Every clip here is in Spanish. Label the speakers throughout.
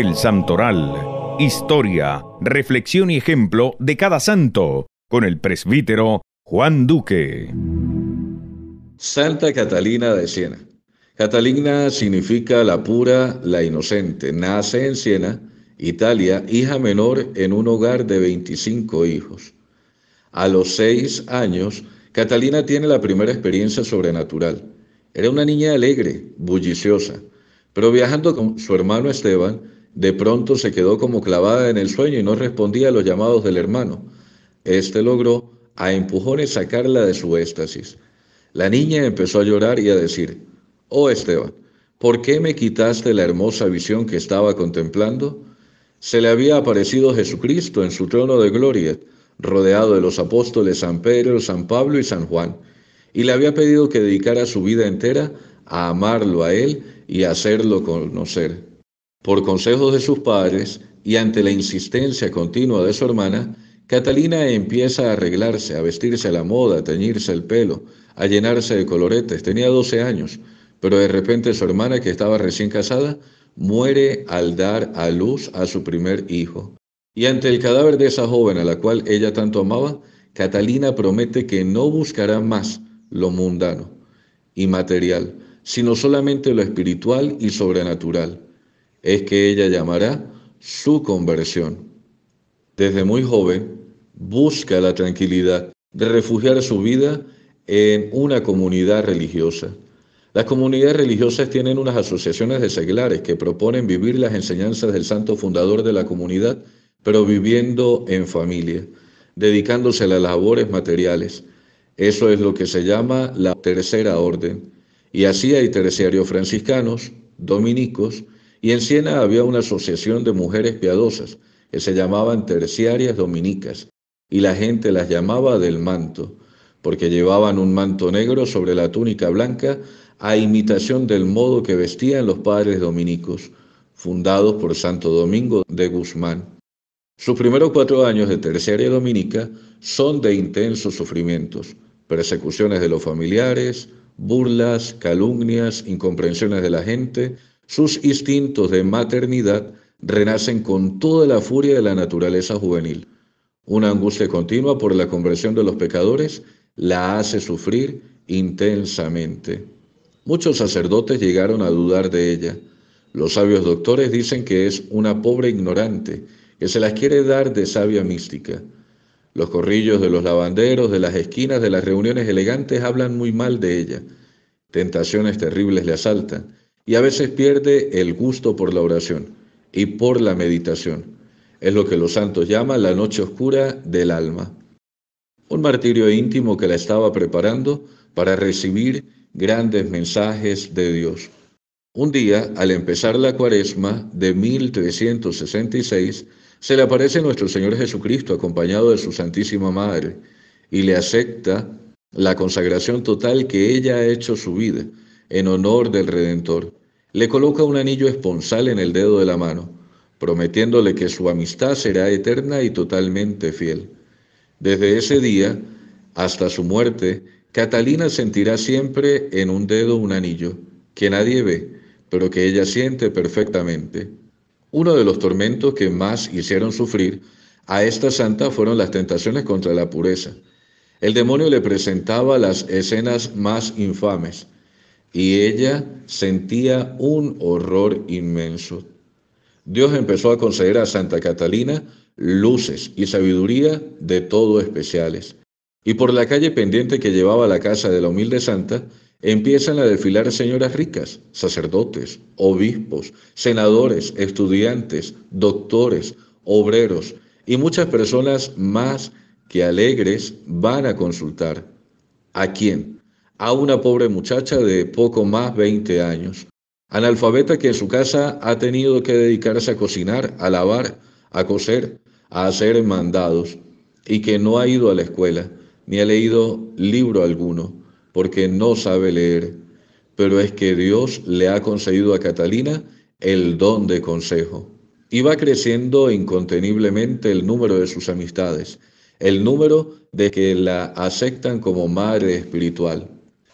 Speaker 1: El Santoral. Historia, reflexión y ejemplo de cada santo, con el presbítero Juan Duque. Santa Catalina de Siena. Catalina significa la pura, la inocente. Nace en Siena, Italia, hija menor en un hogar de 25 hijos. A los seis años, Catalina tiene la primera experiencia sobrenatural. Era una niña alegre, bulliciosa, pero viajando con su hermano Esteban, de pronto se quedó como clavada en el sueño y no respondía a los llamados del hermano. Este logró a empujones sacarla de su éxtasis. La niña empezó a llorar y a decir, Oh Esteban, ¿por qué me quitaste la hermosa visión que estaba contemplando? Se le había aparecido Jesucristo en su trono de gloria, rodeado de los apóstoles San Pedro, San Pablo y San Juan, y le había pedido que dedicara su vida entera a amarlo a él y a hacerlo conocer. Por consejos de sus padres y ante la insistencia continua de su hermana, Catalina empieza a arreglarse, a vestirse a la moda, a teñirse el pelo, a llenarse de coloretes. Tenía 12 años, pero de repente su hermana, que estaba recién casada, muere al dar a luz a su primer hijo. Y ante el cadáver de esa joven a la cual ella tanto amaba, Catalina promete que no buscará más lo mundano y material, sino solamente lo espiritual y sobrenatural es que ella llamará su conversión. Desde muy joven, busca la tranquilidad de refugiar su vida en una comunidad religiosa. Las comunidades religiosas tienen unas asociaciones de seglares que proponen vivir las enseñanzas del santo fundador de la comunidad, pero viviendo en familia, dedicándose a las labores materiales. Eso es lo que se llama la tercera orden. Y así hay terciarios franciscanos, dominicos, y en Siena había una asociación de mujeres piadosas que se llamaban terciarias dominicas, y la gente las llamaba del manto, porque llevaban un manto negro sobre la túnica blanca a imitación del modo que vestían los padres dominicos, fundados por Santo Domingo de Guzmán. Sus primeros cuatro años de terciaria dominica son de intensos sufrimientos, persecuciones de los familiares, burlas, calumnias, incomprensiones de la gente, sus instintos de maternidad renacen con toda la furia de la naturaleza juvenil. Una angustia continua por la conversión de los pecadores la hace sufrir intensamente. Muchos sacerdotes llegaron a dudar de ella. Los sabios doctores dicen que es una pobre ignorante, que se las quiere dar de sabia mística. Los corrillos de los lavanderos, de las esquinas, de las reuniones elegantes hablan muy mal de ella. Tentaciones terribles le asaltan y a veces pierde el gusto por la oración y por la meditación. Es lo que los santos llaman la noche oscura del alma. Un martirio íntimo que la estaba preparando para recibir grandes mensajes de Dios. Un día, al empezar la cuaresma de 1366, se le aparece nuestro Señor Jesucristo acompañado de su Santísima Madre y le acepta la consagración total que ella ha hecho su vida en honor del Redentor. Le coloca un anillo esponsal en el dedo de la mano, prometiéndole que su amistad será eterna y totalmente fiel. Desde ese día hasta su muerte, Catalina sentirá siempre en un dedo un anillo, que nadie ve, pero que ella siente perfectamente. Uno de los tormentos que más hicieron sufrir a esta santa fueron las tentaciones contra la pureza. El demonio le presentaba las escenas más infames, y ella sentía un horror inmenso. Dios empezó a conceder a Santa Catalina luces y sabiduría de todo especiales. Y por la calle pendiente que llevaba a la casa de la humilde santa, empiezan a desfilar señoras ricas, sacerdotes, obispos, senadores, estudiantes, doctores, obreros y muchas personas más que alegres van a consultar. ¿A quién? a una pobre muchacha de poco más de 20 años, analfabeta que en su casa ha tenido que dedicarse a cocinar, a lavar, a coser, a hacer mandados, y que no ha ido a la escuela, ni ha leído libro alguno, porque no sabe leer. Pero es que Dios le ha concedido a Catalina el don de consejo. Y va creciendo inconteniblemente el número de sus amistades, el número de que la aceptan como madre espiritual.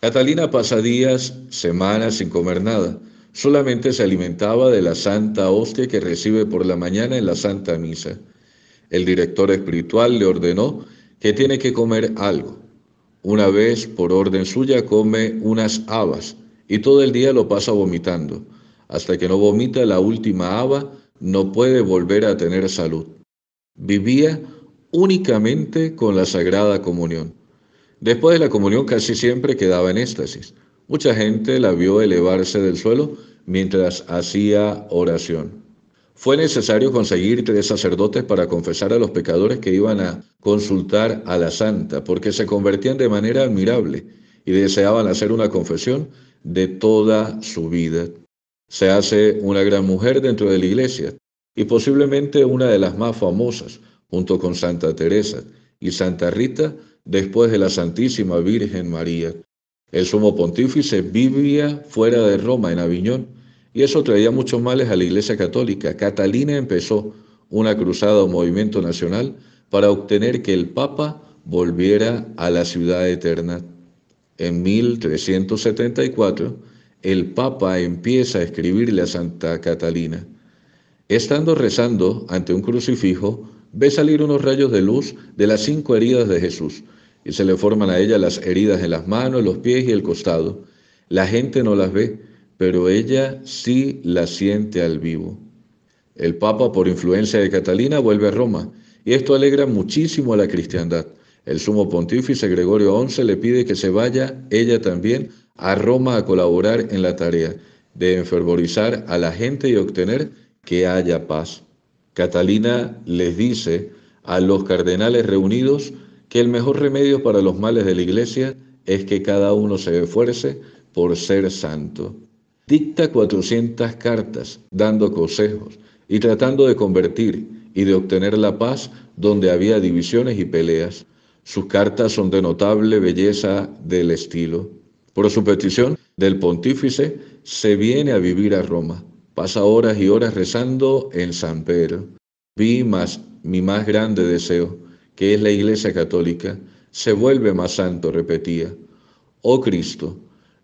Speaker 1: Catalina pasa días, semanas sin comer nada. Solamente se alimentaba de la santa hostia que recibe por la mañana en la Santa Misa. El director espiritual le ordenó que tiene que comer algo. Una vez, por orden suya, come unas habas y todo el día lo pasa vomitando. Hasta que no vomita la última haba, no puede volver a tener salud. Vivía únicamente con la Sagrada Comunión. Después de la comunión casi siempre quedaba en éxtasis. Mucha gente la vio elevarse del suelo mientras hacía oración. Fue necesario conseguir tres sacerdotes para confesar a los pecadores que iban a consultar a la santa, porque se convertían de manera admirable y deseaban hacer una confesión de toda su vida. Se hace una gran mujer dentro de la iglesia y posiblemente una de las más famosas, junto con Santa Teresa y Santa Rita, después de la Santísima Virgen María. El sumo pontífice vivía fuera de Roma, en Aviñón, y eso traía muchos males a la Iglesia Católica. Catalina empezó una cruzada o movimiento nacional para obtener que el Papa volviera a la ciudad eterna. En 1374, el Papa empieza a escribirle a Santa Catalina. Estando rezando ante un crucifijo, ve salir unos rayos de luz de las cinco heridas de Jesús y se le forman a ella las heridas en las manos, los pies y el costado. La gente no las ve, pero ella sí las siente al vivo. El Papa, por influencia de Catalina, vuelve a Roma, y esto alegra muchísimo a la cristiandad. El sumo pontífice Gregorio XI le pide que se vaya ella también a Roma a colaborar en la tarea de enfervorizar a la gente y obtener que haya paz. Catalina les dice a los cardenales reunidos, que el mejor remedio para los males de la iglesia es que cada uno se esfuerce por ser santo. Dicta 400 cartas dando consejos y tratando de convertir y de obtener la paz donde había divisiones y peleas. Sus cartas son de notable belleza del estilo. Por su petición del pontífice, se viene a vivir a Roma. Pasa horas y horas rezando en San Pedro. Vi más mi más grande deseo que es la Iglesia Católica, se vuelve más santo, repetía. Oh Cristo,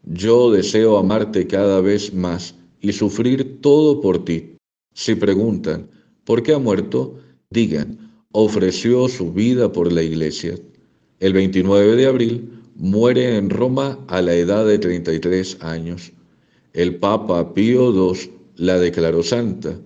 Speaker 1: yo deseo amarte cada vez más y sufrir todo por ti. Si preguntan, ¿por qué ha muerto? Digan, ofreció su vida por la iglesia. El 29 de abril muere en Roma a la edad de 33 años. El Papa Pío II la declaró santa.